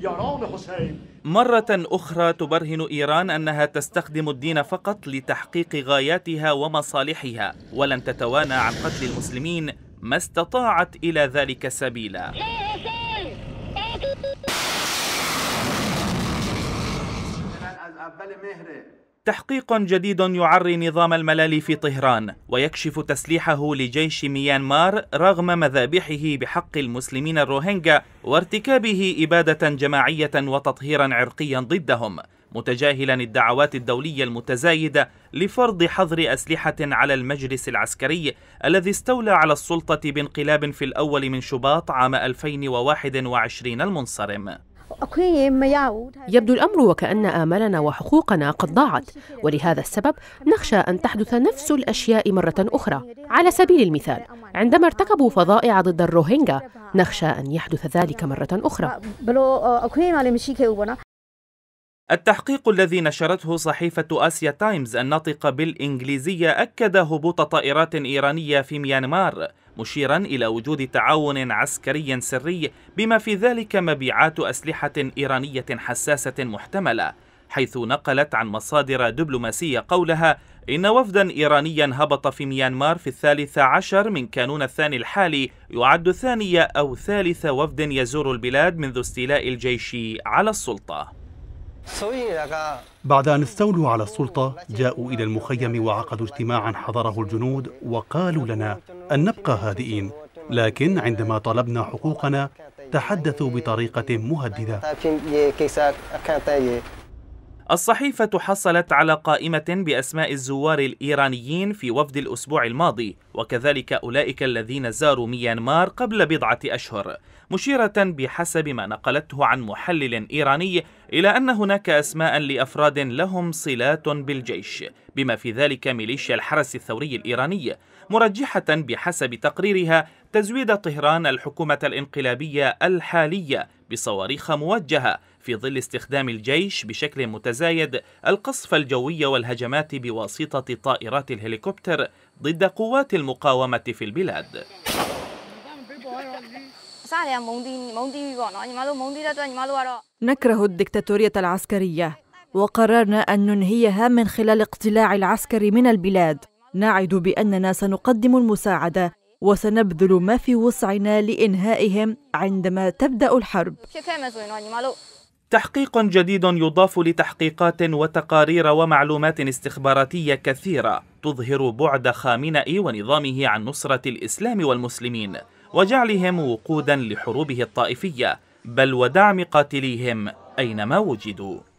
يرون حسين مرة أخرى تبرهن إيران أنها تستخدم الدين فقط لتحقيق غاياتها ومصالحها ولن تتوانى عن قتل المسلمين ما استطاعت إلى ذلك سبيلا تحقيق جديد يعري نظام الملال في طهران ويكشف تسليحه لجيش ميانمار رغم مذابحه بحق المسلمين الروهينجا وارتكابه إبادة جماعية وتطهيرا عرقيا ضدهم متجاهلا الدعوات الدولية المتزايدة لفرض حظر أسلحة على المجلس العسكري الذي استولى على السلطة بانقلاب في الأول من شباط عام 2021 المنصرم يبدو الامر وكان امالنا وحقوقنا قد ضاعت ولهذا السبب نخشى ان تحدث نفس الاشياء مره اخرى على سبيل المثال عندما ارتكبوا فظائع ضد الروهينجا نخشى ان يحدث ذلك مره اخرى التحقيق الذي نشرته صحيفة آسيا تايمز الناطقة بالإنجليزية أكد هبوط طائرات إيرانية في ميانمار مشيرا إلى وجود تعاون عسكري سري بما في ذلك مبيعات أسلحة إيرانية حساسة محتملة حيث نقلت عن مصادر دبلوماسية قولها إن وفدا إيرانيا هبط في ميانمار في الثالث عشر من كانون الثاني الحالي يعد ثاني أو ثالث وفد يزور البلاد منذ استيلاء الجيش على السلطة بعد أن استولوا على السلطة جاءوا إلى المخيم وعقدوا اجتماعا حضره الجنود وقالوا لنا أن نبقى هادئين لكن عندما طلبنا حقوقنا تحدثوا بطريقة مهددة الصحيفة حصلت على قائمة بأسماء الزوار الإيرانيين في وفد الأسبوع الماضي وكذلك أولئك الذين زاروا ميانمار قبل بضعة أشهر مشيرة بحسب ما نقلته عن محلل إيراني إلى أن هناك أسماء لأفراد لهم صلات بالجيش بما في ذلك ميليشيا الحرس الثوري الإيراني مرجحة بحسب تقريرها تزويد طهران الحكومة الانقلابية الحالية بصواريخ موجهة في ظل استخدام الجيش بشكل متزايد القصف الجوي والهجمات بواسطة طائرات الهليكوبتر ضد قوات المقاومة في البلاد نكره الدكتاتورية العسكرية وقررنا أن ننهيها من خلال اقتلاع العسكر من البلاد نعد بأننا سنقدم المساعدة وسنبذل ما في وسعنا لإنهائهم عندما تبدأ الحرب تحقيق جديد يضاف لتحقيقات وتقارير ومعلومات استخباراتية كثيرة تظهر بعد خامنئي ونظامه عن نصرة الإسلام والمسلمين وجعلهم وقودا لحروبه الطائفية بل ودعم قاتليهم أينما وجدوا